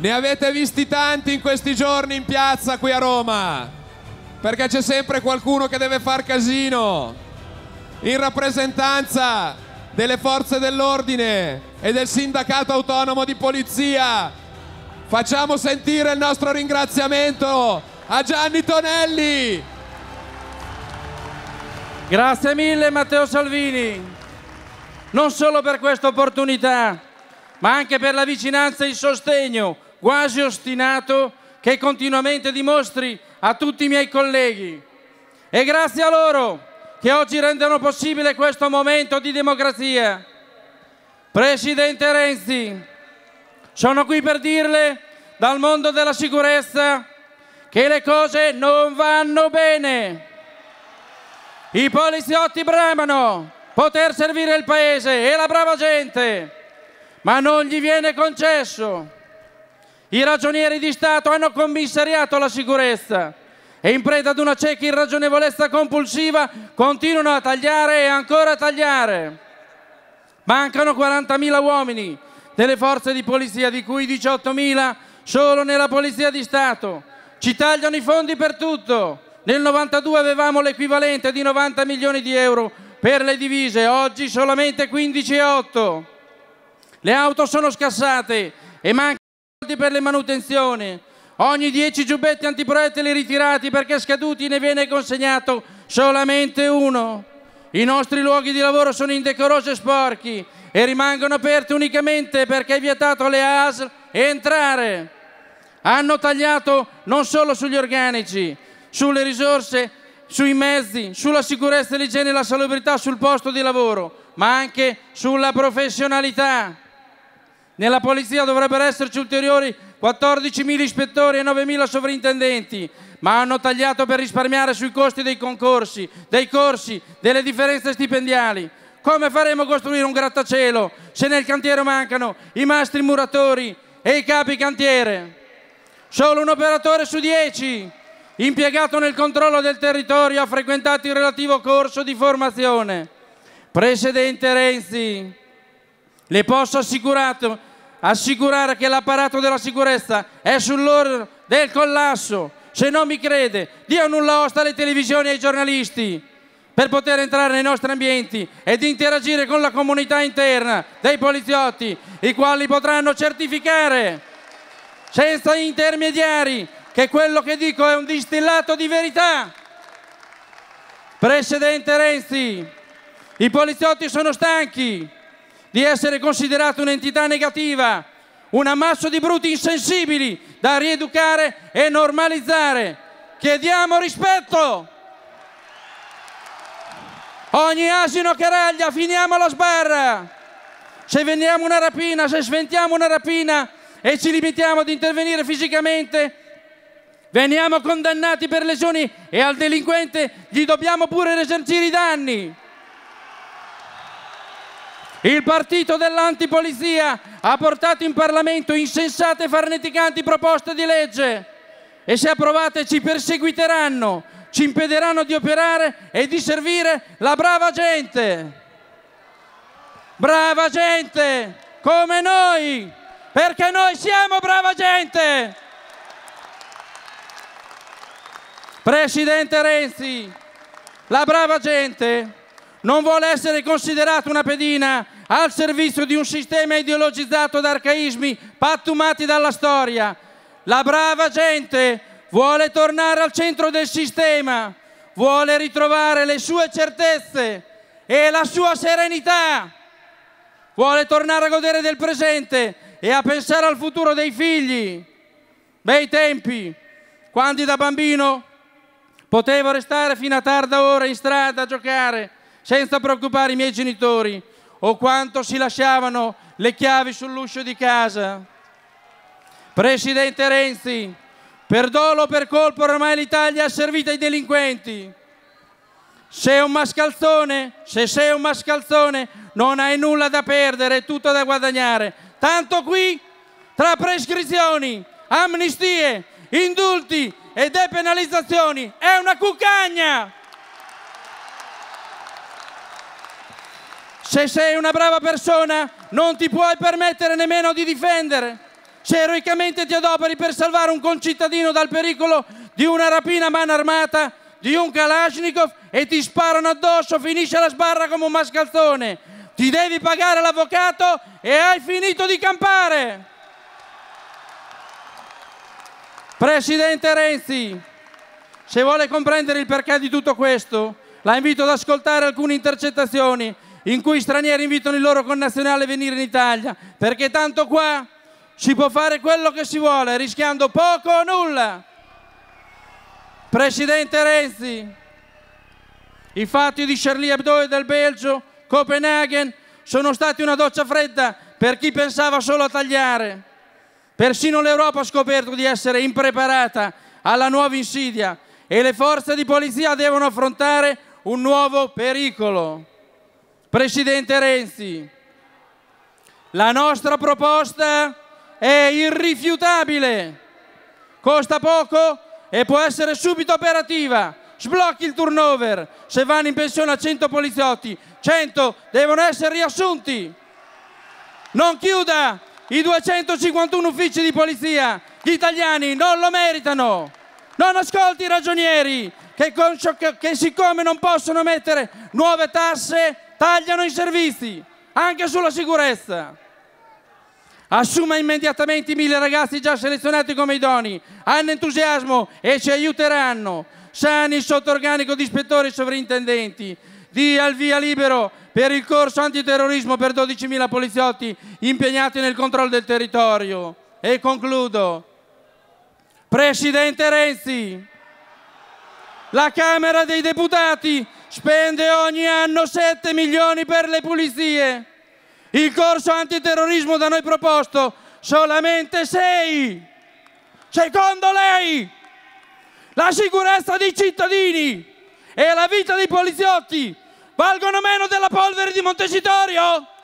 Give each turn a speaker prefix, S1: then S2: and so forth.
S1: Ne avete visti tanti in questi giorni in piazza qui a Roma, perché c'è sempre qualcuno che deve far casino in rappresentanza delle forze dell'ordine e del sindacato autonomo di polizia. Facciamo sentire il nostro ringraziamento a Gianni Tonelli. Grazie mille Matteo Salvini, non solo per questa opportunità, ma anche per la vicinanza e il sostegno quasi ostinato che continuamente dimostri a tutti i miei colleghi. E grazie a loro che oggi rendono possibile questo momento di democrazia. Presidente Renzi, sono qui per dirle dal mondo della sicurezza che le cose non vanno bene. I poliziotti bramano poter servire il paese e la brava gente, ma non gli viene concesso. I ragionieri di Stato hanno commissariato la sicurezza e in preda ad una cieca irragionevolezza compulsiva continuano a tagliare e ancora a tagliare. Mancano 40.000 uomini delle forze di polizia, di cui 18.000 solo nella Polizia di Stato. Ci tagliano i fondi per tutto. Nel 92 avevamo l'equivalente di 90 milioni di euro per le divise, oggi solamente 15,8. Le auto sono scassate e mancano soldi per le manutenzioni. Ogni 10 giubbetti antiproiettili ritirati perché scaduti ne viene consegnato solamente uno. I nostri luoghi di lavoro sono indecorosi e sporchi e rimangono aperti unicamente perché è vietato alle ASL entrare. Hanno tagliato non solo sugli organici, sulle risorse, sui mezzi, sulla sicurezza, l'igiene e la salubrità sul posto di lavoro, ma anche sulla professionalità. Nella polizia dovrebbero esserci ulteriori 14.000 ispettori e 9.000 sovrintendenti, ma hanno tagliato per risparmiare sui costi dei concorsi, dei corsi, delle differenze stipendiali. Come faremo a costruire un grattacielo se nel cantiere mancano i mastri muratori e i capi cantiere? Solo un operatore su dieci, impiegato nel controllo del territorio, ha frequentato il relativo corso di formazione. Presidente Renzi, le posso assicurare assicurare che l'apparato della sicurezza è sull'orlo del collasso. Se non mi crede, dia nulla osta alle televisioni e ai giornalisti per poter entrare nei nostri ambienti ed interagire con la comunità interna dei poliziotti, i quali potranno certificare senza intermediari che quello che dico è un distillato di verità. Presidente Renzi, i poliziotti sono stanchi di essere considerato un'entità negativa, un ammasso di bruti insensibili da rieducare e normalizzare. Chiediamo rispetto! Ogni asino che raglia, finiamo la sbarra! Se vendiamo una rapina, se sventiamo una rapina e ci limitiamo ad intervenire fisicamente, veniamo condannati per lesioni e al delinquente gli dobbiamo pure risarcire i danni. Il partito dell'antipolizia ha portato in Parlamento insensate e farneticanti proposte di legge e se approvate ci perseguiteranno, ci impediranno di operare e di servire la brava gente. Brava gente, come noi, perché noi siamo brava gente. Presidente Renzi, la brava gente non vuole essere considerato una pedina al servizio di un sistema ideologizzato da arcaismi pattumati dalla storia. La brava gente vuole tornare al centro del sistema, vuole ritrovare le sue certezze e la sua serenità, vuole tornare a godere del presente e a pensare al futuro dei figli. Bei tempi, quando da bambino potevo restare fino a tarda ora in strada a giocare senza preoccupare i miei genitori o quanto si lasciavano le chiavi sull'uscio di casa. Presidente Renzi, per dolo o per colpo ormai l'Italia è servita ai delinquenti. Se un mascalzone, se sei un mascalzone, non hai nulla da perdere, tutto da guadagnare. Tanto qui, tra prescrizioni, amnistie, indulti e depenalizzazioni, è una cuccagna! Se sei una brava persona, non ti puoi permettere nemmeno di difendere. Se eroicamente ti adoperi per salvare un concittadino dal pericolo di una rapina a mano armata, di un Kalashnikov e ti sparano addosso, finisce la sbarra come un mascalzone. Ti devi pagare l'avvocato e hai finito di campare. Presidente Renzi, se vuole comprendere il perché di tutto questo, la invito ad ascoltare alcune intercettazioni in cui stranieri invitano il loro connazionale a venire in Italia, perché tanto qua si può fare quello che si vuole, rischiando poco o nulla. Presidente Renzi, i fatti di Charlie Hebdo e del Belgio, Copenaghen, sono stati una doccia fredda per chi pensava solo a tagliare. Persino l'Europa ha scoperto di essere impreparata alla nuova insidia e le forze di polizia devono affrontare un nuovo pericolo. Presidente Renzi, la nostra proposta è irrifiutabile, costa poco e può essere subito operativa. Sblocchi il turnover, se vanno in pensione a 100 poliziotti, 100 devono essere riassunti. Non chiuda i 251 uffici di polizia, gli italiani non lo meritano. Non ascolti i ragionieri che, che siccome non possono mettere nuove tasse tagliano i servizi, anche sulla sicurezza. Assuma immediatamente i mille ragazzi già selezionati come idoni, hanno entusiasmo e ci aiuteranno. Sani sotto organico di ispettori e sovrintendenti. Dia il via libero per il corso antiterrorismo per 12.000 poliziotti impegnati nel controllo del territorio. E concludo. Presidente Renzi, la Camera dei Deputati spende ogni anno 7 milioni per le pulizie. Il corso antiterrorismo da noi proposto solamente 6. Secondo lei la sicurezza dei cittadini e la vita dei poliziotti valgono meno della polvere di Montecitorio?